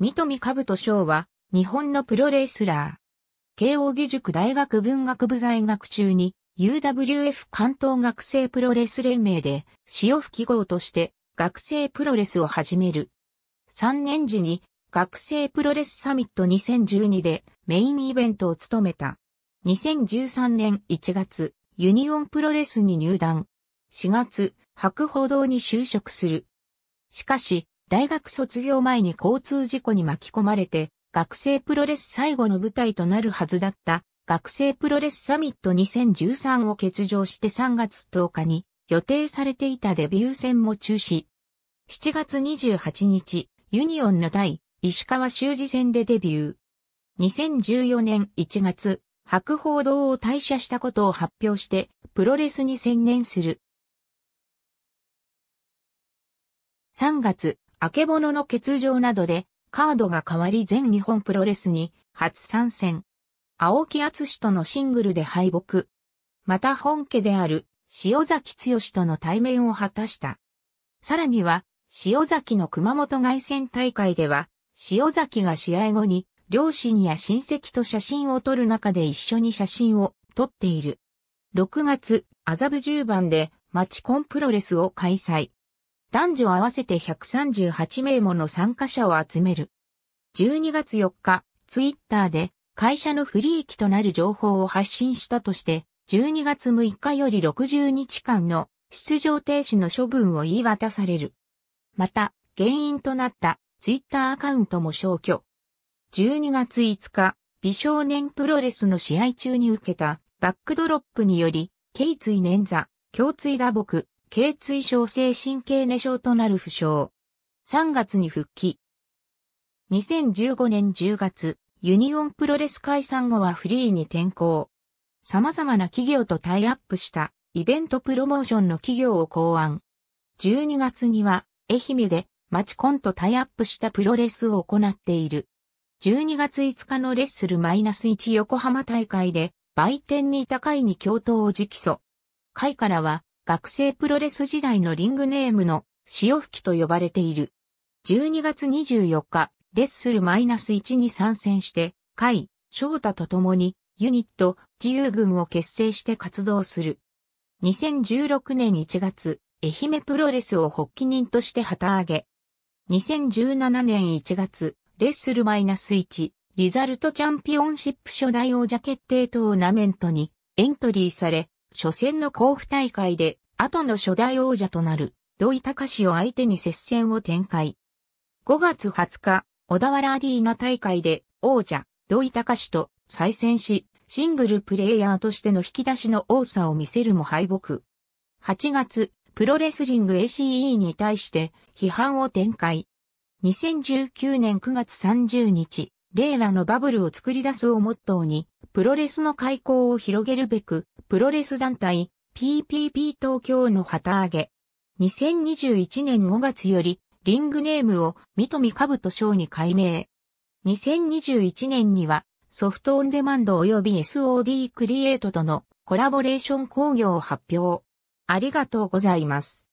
三富兜翔は、日本のプロレスラー。慶応義塾大学文学部在学中に、UWF 関東学生プロレス連盟で、潮吹き号として、学生プロレスを始める。3年時に、学生プロレスサミット2012で、メインイベントを務めた。2013年1月、ユニオンプロレスに入団。4月、白報堂に就職する。しかし、大学卒業前に交通事故に巻き込まれて、学生プロレス最後の舞台となるはずだった学生プロレスサミット2013を欠場して3月10日に予定されていたデビュー戦も中止。7月28日、ユニオンの第石川修司戦でデビュー。2014年1月、白報堂を退社したことを発表して、プロレスに専念する。3月、明けぼのの欠場などで、カードが変わり全日本プロレスに初参戦。青木厚とのシングルで敗北。また本家である塩崎剛との対面を果たした。さらには、塩崎の熊本外戦大会では、塩崎が試合後に、両親や親戚と写真を撮る中で一緒に写真を撮っている。6月、麻布十番で、町コンプロレスを開催。男女合わせて138名もの参加者を集める。12月4日、ツイッターで会社の不利益となる情報を発信したとして、12月6日より60日間の出場停止の処分を言い渡される。また、原因となったツイッターアカウントも消去。12月5日、美少年プロレスの試合中に受けたバックドロップにより、頸椎捻挫、胸椎打撲、頸椎症性神経根症となる負傷。3月に復帰。2015年10月、ユニオンプロレス解散後はフリーに転向。様々な企業とタイアップしたイベントプロモーションの企業を考案。12月には愛媛で町コンとタイアップしたプロレスを行っている。12月5日のレッスルマイナス -1 横浜大会で売店に高いに共闘を直訴。会からは学生プロレス時代のリングネームの潮吹きと呼ばれている。12月24日、レッスルマイナス -1 に参戦して、甲斐、翔太と共にユニット、自由軍を結成して活動する。2016年1月、愛媛プロレスを発起人として旗揚げ。2017年1月、レッスルマイナス -1、リザルトチャンピオンシップ初代王者決定トーナメントにエントリーされ、初戦の甲府大会で、後の初代王者となる、土井隆史を相手に接戦を展開。5月20日、小田原アリーナ大会で、王者、土井隆史と再戦し、シングルプレイヤーとしての引き出しの多さを見せるも敗北。8月、プロレスリング ACE に対して批判を展開。2019年9月30日、令和のバブルを作り出すをモットーに、プロレスの開口を広げるべく、プロレス団体 PPP 東京の旗揚げ。2021年5月より、リングネームを三富と賞に改名。2021年には、ソフトオンデマンド及び SOD クリエイトとのコラボレーション工業を発表。ありがとうございます。